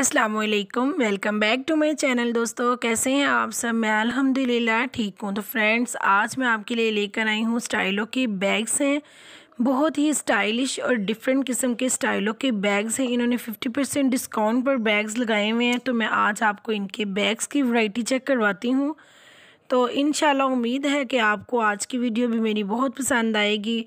असलकम welcome back to my channel दोस्तों कैसे हैं आप सब मैं अल्हम्दुलिल्लाह ठीक हूँ तो फ्रेंड्स आज मैं आपके लिए लेकर आई हूँ स्टाइलों के बैग्स हैं बहुत ही स्टाइलिश और डिफरेंट किस्म के स्टाइलों के बैग्स हैं इन्होंने 50 परसेंट डिस्काउंट पर बैग्स लगाए हुए हैं तो मैं आज आपको इनके बैग्स की वैरायटी चेक करवाती हूँ तो इन उम्मीद है कि आपको आज की वीडियो भी मेरी बहुत पसंद आएगी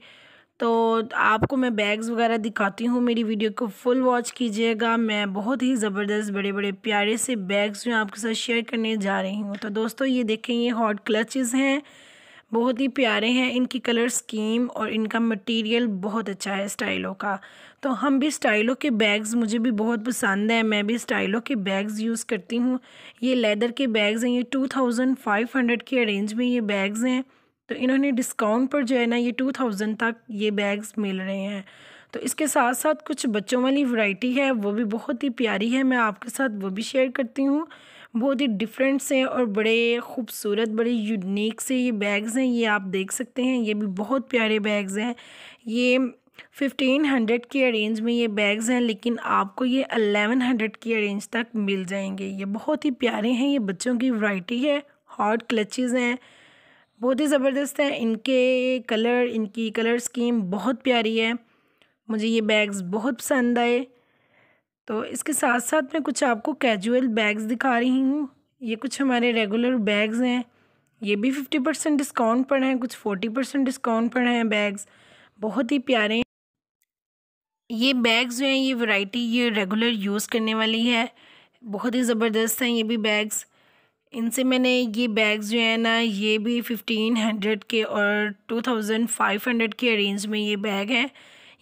तो आपको मैं बैग्स वगैरह दिखाती हूँ मेरी वीडियो को फुल वॉच कीजिएगा मैं बहुत ही ज़बरदस्त बड़े बड़े प्यारे से बैग्स जो आपके साथ शेयर करने जा रही हूँ तो दोस्तों ये देखें ये हॉट क्लचेज़ हैं बहुत ही प्यारे हैं इनकी कलर स्कीम और इनका मटेरियल बहुत अच्छा है स्टाइलों का तो हम भी स्टाइलों के बैग्स मुझे भी बहुत पसंद है मैं भी स्टाइलों के बैग्स यूज़ करती हूँ ये लेदर के बैग्स हैं ये टू थाउजेंड फाइव हंड्रेड के रेंज में ये बैग्स हैं तो इन्होंने डिस्काउंट पर जो है ना ये टू थाउजेंड तक ये बैग्स मिल रहे हैं तो इसके साथ साथ कुछ बच्चों वाली वैरायटी है वो भी बहुत ही प्यारी है मैं आपके साथ वो भी शेयर करती हूँ बहुत ही डिफरेंट से और बड़े खूबसूरत बड़े यूनिक से ये बैग्स हैं ये आप देख सकते हैं ये भी बहुत प्यारे बैग्स हैं ये फिफ्टीन हंड्रेड की अरेंज में ये बैग्स हैं लेकिन आपको ये अलेवन हंड्रेड की अरेंज तक मिल जाएंगे ये बहुत ही प्यारे हैं ये बच्चों की वैरायटी है हॉट क्लचेज़ हैं बहुत ही ज़बरदस्त है इनके कलर इनकी कलर स्कीम बहुत प्यारी है मुझे ये बैग्स बहुत पसंद आए तो इसके साथ साथ मैं कुछ आपको कैजुअल बैग्स दिखा रही हूँ ये कुछ हमारे रेगुलर बैग्स हैं ये भी फिफ्टी परसेंट डिस्काउंट पर हैं कुछ फोर्टी परसेंट डिस्काउंट पर हैं बैग्स बहुत ही प्यारे हैं ये बैग्स जो हैं ये वैरायटी ये रेगुलर यूज़ करने वाली है बहुत ही ज़बरदस्त हैं ये भी बैग्स इनसे मैंने ये बैग्स जो है ना ये भी फिफ्टीन हंड्रेड के और टू थाउजेंड फाइव हंड्रेड के रेंज में ये बैग हैं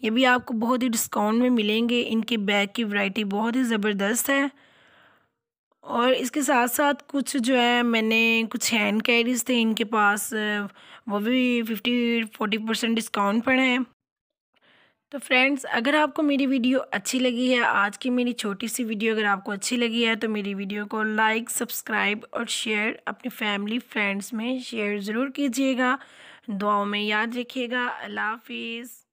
ये भी आपको बहुत ही डिस्काउंट में मिलेंगे इनके बैग की वैरायटी बहुत ही ज़बरदस्त है और इसके साथ साथ कुछ जो है मैंने कुछ हैंड कैरीज थे इनके पास वो भी फिफ्टी फोर्टी परसेंट डिस्काउंट पर हैं तो फ्रेंड्स अगर आपको मेरी वीडियो अच्छी लगी है आज की मेरी छोटी सी वीडियो अगर आपको अच्छी लगी है तो मेरी वीडियो को लाइक सब्सक्राइब और शेयर अपनी फैमिली फ्रेंड्स में शेयर ज़रूर कीजिएगा दुआओं में याद रखिएगा अल्लाह हाफिज़